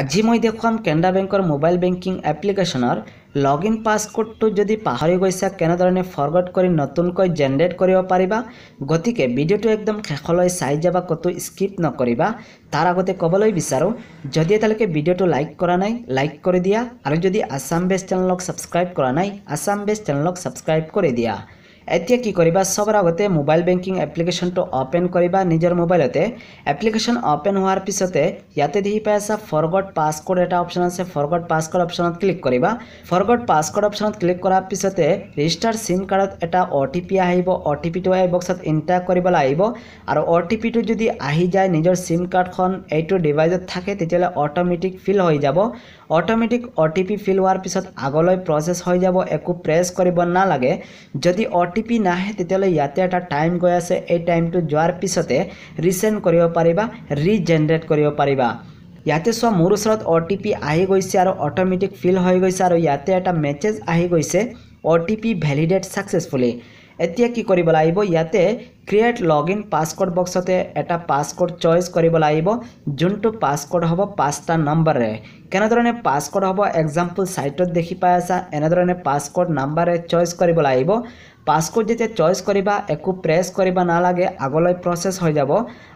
আজি মই দেখুৱাম কেনৰা বেংকৰ মোবাইল বেংকিং এপ্লিকেশ্যনৰ লগ ইন পাছকোডটো যদি পাহৰি গৈছা কেনেধৰণে ফৰৱাৰ্ড কৰি নতুনকৈ জেনেৰেট কৰিব পাৰিবা গতিকে ভিডিঅ'টো একদম শেষলৈ চাই যাবা ক'তো স্কিপ নকৰিবা তাৰ আগতে ক'বলৈ বিচাৰোঁ যদি এতিয়ালৈকে ভিডিঅ'টো লাইক কৰা নাই লাইক কৰি দিয়া আৰু যদি আছাম বেষ্ট চেনেলক ছাবস্ক্ৰাইব কৰা নাই আছাম বেষ্ট চেনেলক ছাবস্ক্ৰাইব কৰি দিয়া এতিয়া কি কৰিবা সবৰ আগতে মোবাইল বেংকিং এপ্লিকেশ্যনটো অপেন কৰিবা নিজৰ মোবাইলতে এপ্লিকেশ্যন অপেন হোৱাৰ পিছতে ইয়াতে দেখি পাই আছা ফৰগট পাছকোড এটা অপশ্যন আছে ফৰগট পাছকোড অপশ্যনত ক্লিক কৰিবা ফৰগট পাছকোড অপশ্যনত ক্লিক কৰাৰ পিছতে ৰেজিষ্টাৰ চিম কাৰ্ডত এটা অ' টি পি আহিব অ' টি পিটো এই বক্সত এণ্টাৰ কৰিবলৈ আহিব আৰু অ' টি পিটো যদি আহি যায় নিজৰ চিম কাৰ্ডখন এইটো ডিভাইচত থাকে তেতিয়াহ'লে অট'মেটিক ফিল হৈ যাব automatic O' T P fill হোৱাৰ পিছত আগলৈ প্ৰচেছ হৈ যাব একো প্ৰেছ কৰিব নালাগে যদি অ' অটিপি নাহে তেতিয়াহ'লে ইয়াতে এটা টাইম গৈ আছে এই টাইমটো যোৱাৰ পিছতে ৰিচেণ্ট কৰিব পাৰিবা ৰিজেনেৰেট কৰিব পাৰিবা ইয়াতে চোৱা মোৰ ওচৰত অ' টি পি আহি গৈছে আৰু অট'মেটিক ফিল হৈ গৈছে আৰু ইয়াতে এটা মেছেজ আহি গৈছে O' T P validate successfully এতিয়া কি কৰিব লাগিব ইয়াতে ক্ৰিয়েট লগ ইন পাছৱৰ্ড বক্সতে এটা পাছৱৰ্ড চইচ কৰিব লাগিব যোনটো পাছৱৰ্ড হ'ব পাঁচটা নম্বৰৰে কেনেধৰণে পাছৱৰ্ড হ'ব এক্সাম্পল চাইটত দেখি পাই আছা এনেধৰণে পাছৱৰ্ড নাম্বাৰে চইচ কৰিব লাগিব পাছৱৰ্ড যেতিয়া চইচ কৰিবা একো প্ৰেছ কৰিব নালাগে আগলৈ প্ৰচেছ হৈ যাব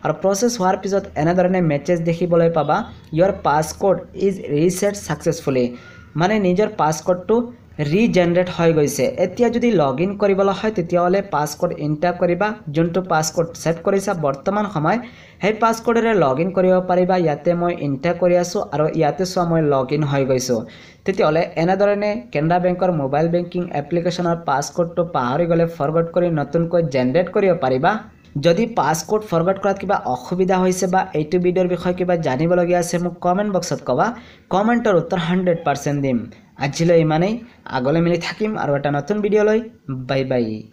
আৰু প্ৰচেছ হোৱাৰ পিছত এনেধৰণে মেছেজ দেখিবলৈ পাবা ইয়াৰ পাছৱৰ্ড ইজ ৰিছেট ছাকচেছফুলি মানে নিজৰ পাছৱৰ্ডটো ৰিজেনেৰেট হৈ গৈছে এতিয়া যদি লগ ইন কৰিবলৈ হয় তেতিয়াহ'লে পাছৱৰ্ড এণ্টাৰ কৰিবা যোনটো পাছৱৰ্ড ছেভ কৰিছা বৰ্তমান সময় সেই পাছৱৰ্ডেৰে লগ ইন কৰিব পাৰিবা ইয়াতে মই এণ্টাৰ কৰি আছোঁ আৰু ইয়াতে চোৱা মই লগ ইন হৈ গৈছোঁ তেতিয়াহ'লে এনেধৰণে কেনেৰা বেংকৰ মোবাইল বেংকিং এপ্লিকেশ্যনৰ পাছৱৰ্ডটো পাহৰি গ'লে ফৰৱৰ্ড কৰি নতুনকৈ জেনেৰেট কৰিব পাৰিবা যদি পাছকোড ফৰৱাৰ্ড কৰাত কিবা অসুবিধা হৈছে বা এইটো ভিডিঅ'ৰ বিষয়ে কিবা জানিবলগীয়া আছে মোক কমেণ্ট বক্সত ক'বা কমেণ্টৰ উত্তৰ হাণ্ড্ৰেড পাৰ্চেণ্ট দিম আজিলৈ ইমানেই আগলৈ মিলি থাকিম আৰু এটা নতুন ভিডিঅ লৈ বাই বাই